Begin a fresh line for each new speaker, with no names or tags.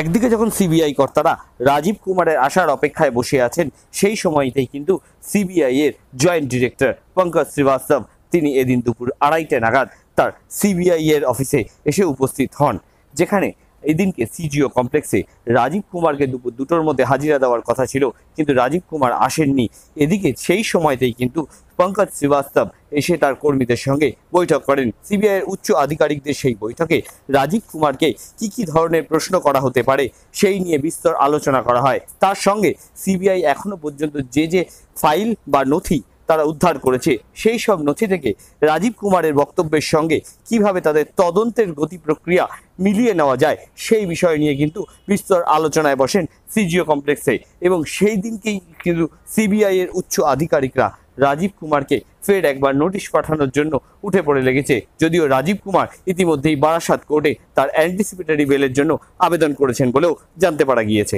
একদিকে যখন সিবিআই কর্তারা রাজীব কুমারের আসার অপেক্ষায় বসে আছেন সেই সময়তেই কিন্তু সিবিআই এর জয়েন্ট ডিরেক্টর পঙ্কজ শ্রীবাস্তব তিনি এদিন দুপুর আড়াইটা নাগাদ তার সিবিআই এর অফিসে এসে উপস্থিত হন যেখানে এই দিনকে সিজিও কমপ্লেক্সে রাজীব কুমারকে দুপুর দুটোর মধ্যে হাজিরা দেওয়ার কথা ছিল কিন্তু রাজীব কুমার আসেননি এদিকে সেই সময়তেই কিন্তু পঙ্কজ শ্রীবাস্তব এসে তার কর্মীদের সঙ্গে বৈঠক করেন সিবিআইয়ের উচ্চ আধিকারিকদের সেই বৈঠকে রাজীব কুমারকে কি কি ধরনের প্রশ্ন করা হতে পারে সেই নিয়ে বিস্তর আলোচনা করা হয় তার সঙ্গে সিবিআই এখনও পর্যন্ত যে যে ফাইল বা নথি তারা উদ্ধার করেছে সেই সব নথি থেকে রাজীব কুমারের বক্তব্যের সঙ্গে কিভাবে তাদের তদন্তের গতি প্রক্রিয়া মিলিয়ে নেওয়া যায় সেই বিষয় নিয়ে কিন্তু বিস্তর আলোচনায় বসেন সিজিও কমপ্লেক্সে এবং সেই দিনকেই কিন্তু সিবিআই এর উচ্চ আধিকারিকরা রাজীব কুমারকে ফের একবার নোটিশ পাঠানোর জন্য উঠে পড়ে লেগেছে যদিও রাজীব কুমার ইতিমধ্যেই বারাসাত কোর্টে তার অ্যান্টিসিপেটারি বেলের জন্য আবেদন করেছেন বলেও জানতে পারা গিয়েছে